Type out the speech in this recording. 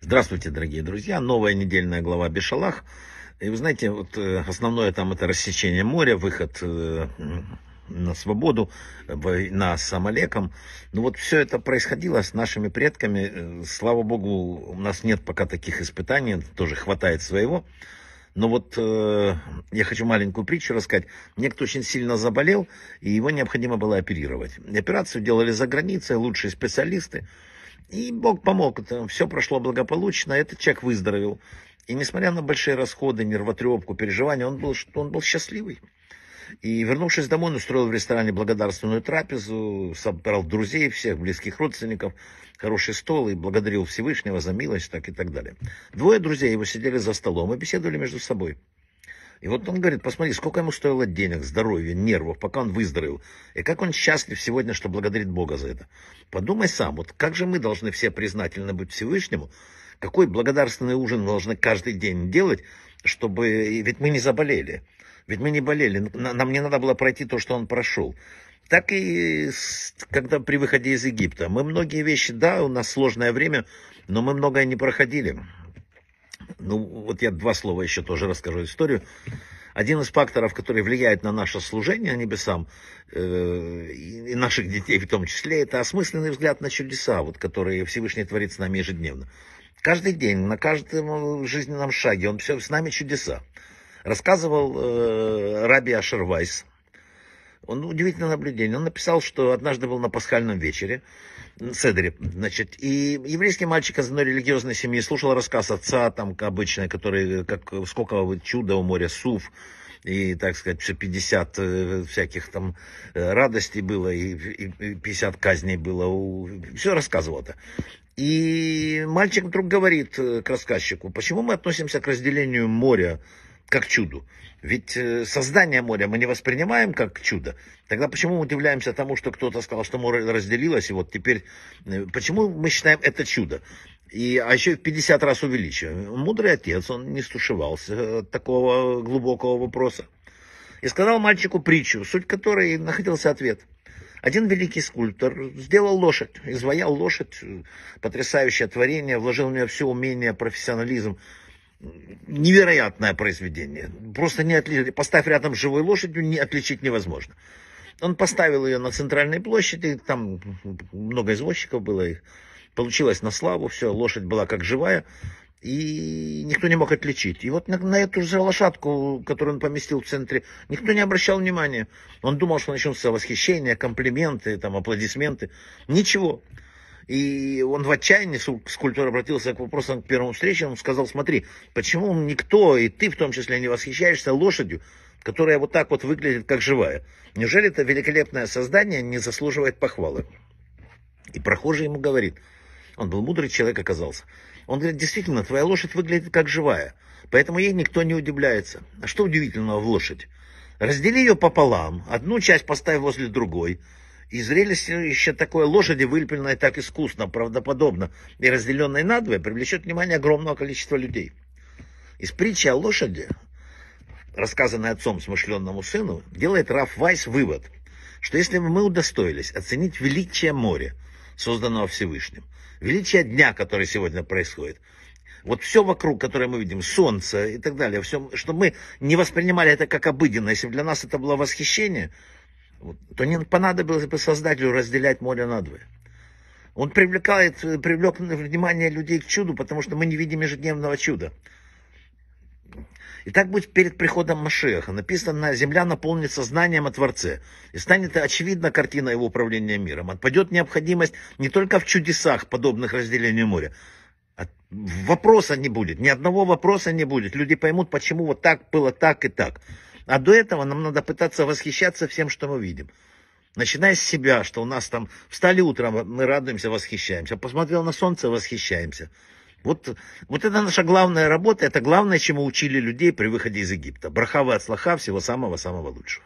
Здравствуйте, дорогие друзья. Новая недельная глава Бешалах. И вы знаете, вот э, основное там это рассечение моря, выход э, на свободу, э, война с Амалеком. Ну вот все это происходило с нашими предками. Слава богу, у нас нет пока таких испытаний, тоже хватает своего. Но вот э, я хочу маленькую притчу рассказать. Некто очень сильно заболел, и его необходимо было оперировать. Операцию делали за границей лучшие специалисты. И Бог помог, все прошло благополучно, этот человек выздоровел. И несмотря на большие расходы, нервотрепку, переживания, он был, он был счастливый. И вернувшись домой, он устроил в ресторане благодарственную трапезу, собрал друзей, всех близких родственников, хороший стол и благодарил Всевышнего за милость так и так далее. Двое друзей его сидели за столом и беседовали между собой. И вот он говорит, посмотри, сколько ему стоило денег, здоровья, нервов, пока он выздоровел. И как он счастлив сегодня, что благодарит Бога за это. Подумай сам, вот как же мы должны все признательно быть Всевышнему, какой благодарственный ужин мы должны каждый день делать, чтобы... Ведь мы не заболели. Ведь мы не болели. Нам не надо было пройти то, что он прошел. Так и когда при выходе из Египта. Мы многие вещи, да, у нас сложное время, но мы многое не проходили. Ну, вот я два слова еще тоже расскажу историю. Один из факторов, который влияет на наше служение небесам, э, и наших детей в том числе, это осмысленный взгляд на чудеса, вот, которые Всевышний творит с нами ежедневно. Каждый день, на каждом жизненном шаге, он все с нами чудеса. Рассказывал э, Раби Ашервайс, он удивительное наблюдение. Он написал, что однажды был на пасхальном вечере, Цедри. Значит, и еврейский мальчик из одной религиозной семьи слушал рассказ отца, там, обычный, который, как, сколько чудо у моря, Суф, и, так сказать, 50 э, всяких там э, радостей было, и, 50 казней было, все рассказывало-то. И мальчик вдруг говорит э, к рассказчику, почему мы относимся к разделению моря как чуду. Ведь э, создание моря мы не воспринимаем как чудо. Тогда почему мы удивляемся тому, что кто-то сказал, что море разделилось, и вот теперь... Э, почему мы считаем это чудо? И, а еще в 50 раз увеличиваем. Мудрый отец, он не стушевался от такого глубокого вопроса. И сказал мальчику притчу, суть которой находился ответ. Один великий скульптор сделал лошадь, изваял лошадь, э, потрясающее творение, вложил в нее все умение, профессионализм невероятное произведение. Просто не отли... поставь рядом с живой лошадью, не отличить невозможно. Он поставил ее на центральной площади, там много извозчиков было их. Получилось на славу, все, лошадь была как живая, и никто не мог отличить. И вот на, на эту же лошадку, которую он поместил в центре, никто не обращал внимания. Он думал, что начнутся восхищения, комплименты, там, аплодисменты. Ничего. И он в отчаянии, скульптор обратился к вопросу к первому встрече, он сказал, смотри, почему никто, и ты в том числе, не восхищаешься лошадью, которая вот так вот выглядит, как живая. Неужели это великолепное создание не заслуживает похвалы? И прохожий ему говорит, он был мудрый человек, оказался. Он говорит, действительно, твоя лошадь выглядит как живая, поэтому ей никто не удивляется. А что удивительного в лошади? Раздели ее пополам, одну часть поставь возле другой, и зрелище такой лошади, вылепленной так искусно, правдоподобно и разделенной надвое, привлечет внимание огромного количества людей. Из притчи о лошади, рассказанной отцом смышленному сыну, делает Раф Вайс вывод, что если бы мы удостоились оценить величие моря, созданного Всевышним, величие дня, которое сегодня происходит, вот все вокруг, которое мы видим, солнце и так далее, все, что мы не воспринимали это как обыденно, если бы для нас это было восхищение – то не понадобилось бы создателю разделять море на надвое. Он привлекает, привлек внимание людей к чуду, потому что мы не видим ежедневного чуда. И так будет перед приходом Машеха. Написано, земля наполнится знанием о Творце. И станет очевидна картина его управления миром. Отпадет необходимость не только в чудесах, подобных разделению моря. Вопроса не будет, ни одного вопроса не будет. Люди поймут, почему вот так было так и так. А до этого нам надо пытаться восхищаться всем, что мы видим. Начиная с себя, что у нас там встали утром, а мы радуемся, восхищаемся. Посмотрел на солнце, восхищаемся. Вот, вот это наша главная работа, это главное, чему учили людей при выходе из Египта. Брахава от слаха, всего самого-самого лучшего.